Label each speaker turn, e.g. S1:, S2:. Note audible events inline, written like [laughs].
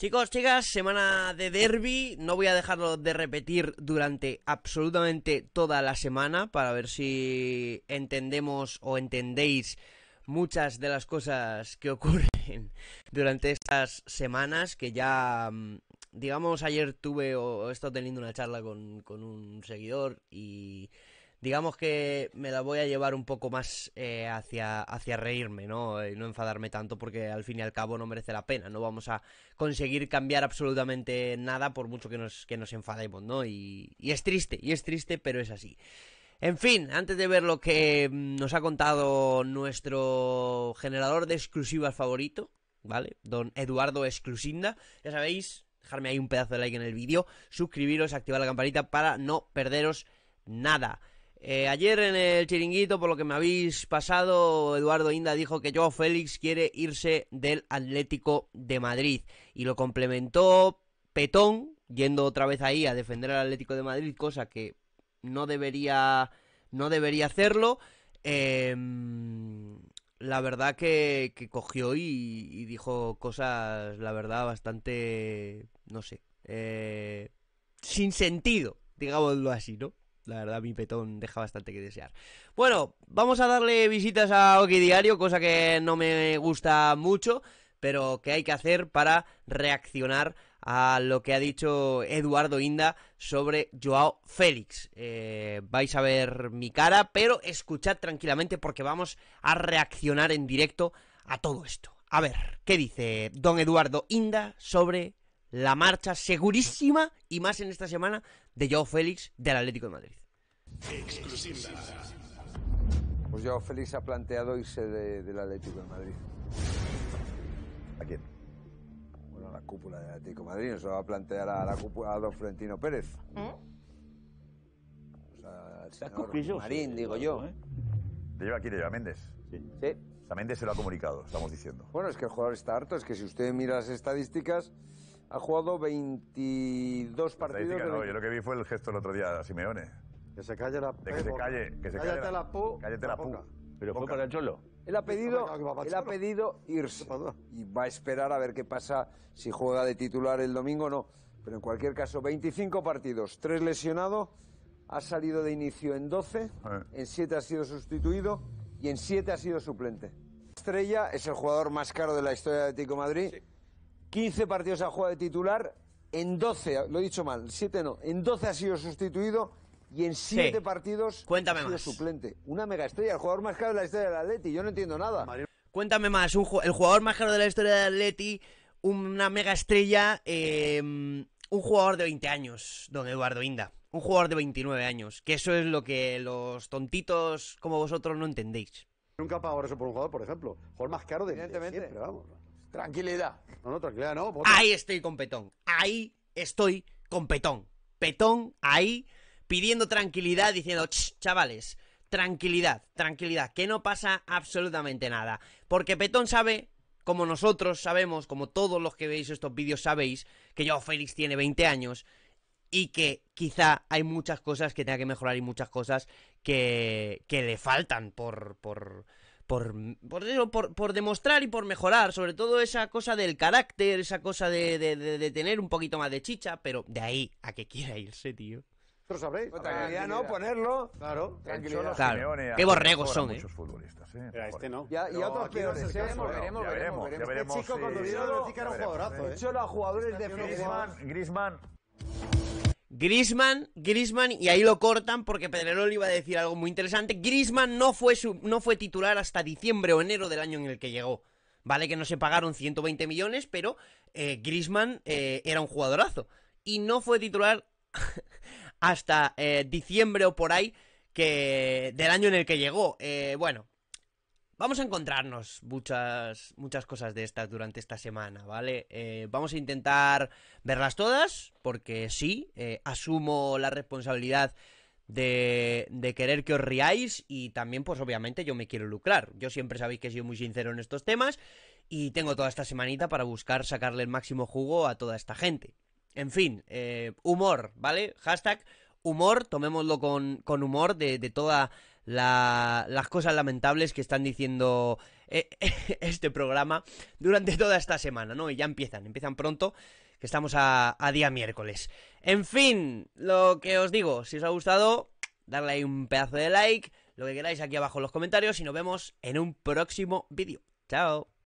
S1: Chicos, chicas, semana de derby. No voy a dejarlo de repetir durante absolutamente toda la semana para ver si entendemos o entendéis muchas de las cosas que ocurren durante estas semanas que ya mm, digamos ayer tuve o he estado teniendo una charla con, con un seguidor y digamos que me la voy a llevar un poco más eh, hacia, hacia reírme, ¿no? Y eh, no enfadarme tanto porque al fin y al cabo no merece la pena, no vamos a conseguir cambiar absolutamente nada por mucho que nos, nos enfademos, ¿no? Y, es triste, y es triste, pero es así. En fin, antes de ver lo que mm, nos ha contado nuestro generador de exclusivas favorito, ¿vale? Don Eduardo Exclusinda, ya sabéis, dejarme ahí un pedazo de like en el vídeo, suscribiros, activar la campanita para no perderos nada. Eh, ayer en el chiringuito, por lo que me habéis pasado, Eduardo Inda dijo que Joao Félix quiere irse del Atlético de Madrid. Y lo complementó Petón, yendo otra vez ahí a defender al Atlético de Madrid, cosa que no debería, no debería hacerlo. Em, la verdad que, cogió y, dijo cosas, la verdad, bastante, no sé, eh, sin sentido, digámoslo así, ¿no? la verdad mi petón deja bastante que desear. Bueno, vamos a darle visitas a Oki Diario, cosa que no me gusta mucho, pero que hay que hacer para reaccionar a lo que ha dicho Eduardo Inda sobre Joao Félix. Eh, vais a ver mi cara, pero escuchad tranquilamente porque vamos a reaccionar en directo a todo esto. A ver, ¿qué dice don Eduardo Inda sobre la marcha segurísima y más en esta semana de Joao Félix del Atlético de Madrid.
S2: Exclusiva. Pues Joao Félix ha planteado irse del Atlético de Madrid. ¿A quién? Bueno, a la cúpula del Atlético de Madrid. Eso va a plantear a la cúpula a don Florentino Pérez. O ¿Eh? sea, pues señor Marín, digo yo. ¿Quién ¿eh? ¿Le lleva aquí, Méndez? Sí. sí. Méndez se lo ha comunicado, estamos diciendo. Bueno, es que el jugador está harto. Es que si usted mira las estadísticas, ha jugado 22 partidos. yo lo que vi fue el gesto el otro día de Simeone. Que se calle la de que se calle, cállate la, cállate la, Pero fue para el cholo. Él ha pedido, él ha pedido irse y va a esperar a ver qué pasa si juega de titular el domingo o no. Pero en cualquier caso, 25 partidos, tres lesionados. ha salido de inicio en 12, ah. en 7 ha sido sustituido y en 7 ha sido suplente. Estrella es el jugador más caro de la historia de Tico Madrid. 15 partidos ha jugado de titular, en 12, lo he dicho mal, 7 no, en 12 ha sido sustituido y en 7 partidos ha sido suplente. Una mega estrella, el jugador más caro de la historia del Atleti, yo no entiendo nada.
S1: Cuéntame más, un, el jugador más caro de la historia del Atleti, una mega estrella, eh, un jugador de 20 años, don Eduardo Inda. Un jugador de 29 años, que eso es lo que los tontitos como vosotros no entendéis. Nunca pago eso por un jugador, por ejemplo. Jugador más caro de, de vamos. Tranquilidad. No, tranquilidad no. Ahí estoy con Petón. Ahí estoy con Petón. Petón ahí pidiendo tranquilidad, diciendo, chavales, tranquilidad, tranquilidad, que no pasa absolutamente nada. Porque Petón sabe, como nosotros sabemos, como todos los que veis estos vídeos sabéis, que ya Félix tiene 20 años y que quizá hay muchas cosas que tenga que mejorar y muchas cosas que, que le faltan por, por, por, por, por, demostrar y por mejorar, sobre todo esa cosa del carácter, esa cosa de, de, de, tener un poquito más de chicha, pero de ahí a que quiera irse, tío.
S2: Lo sabréis. Pues tranquilidad, ¿no? Ponerlo. Claro. Tranquilidad. Qué borregos son, ¿eh? futbolistas, ¿eh? este no. Ya, y otros Ya veremos, veremos, veremos. Este chico cuando vino lo era un jugadorazo, ¿eh? hecho, ¿eh? los jugadores de Griezmann,
S1: Griezmann Grisman, Grisman, y ahí lo cortan porque Pedrerol iba a decir algo muy interesante. Grisman no fue, no fue titular hasta diciembre o enero del año en el que llegó. Vale que no se pagaron 120 millones, pero eh, Grisman eh, era un jugadorazo. Y no fue titular [laughs] hasta eh, diciembre o por ahí que, del año en el que llegó. bueno, Vamos a encontrarnos muchas, muchas cosas de estas durante esta semana, ¿vale? Eh, vamos a intentar verlas todas, porque sí, eh, asumo la responsabilidad de, querer que os riáis y también, pues obviamente, yo me quiero lucrar. Yo siempre sabéis que soy muy sincero en estos temas y tengo toda esta semanita para buscar sacarle el máximo jugo a toda esta gente. En fin, eh, humor, ¿vale? Hashtag humor, tomémoslo con, humor de, de toda las cosas lamentables que están diciendo eh, [laughs] este programa durante toda esta semana, ¿no? Y ya empiezan, empiezan pronto, que estamos a, a día miércoles. En fin, lo que os digo, si os ha gustado, darle ahí un pedazo de like, lo que queráis aquí abajo en los comentarios y nos vemos en un próximo vídeo. Chao.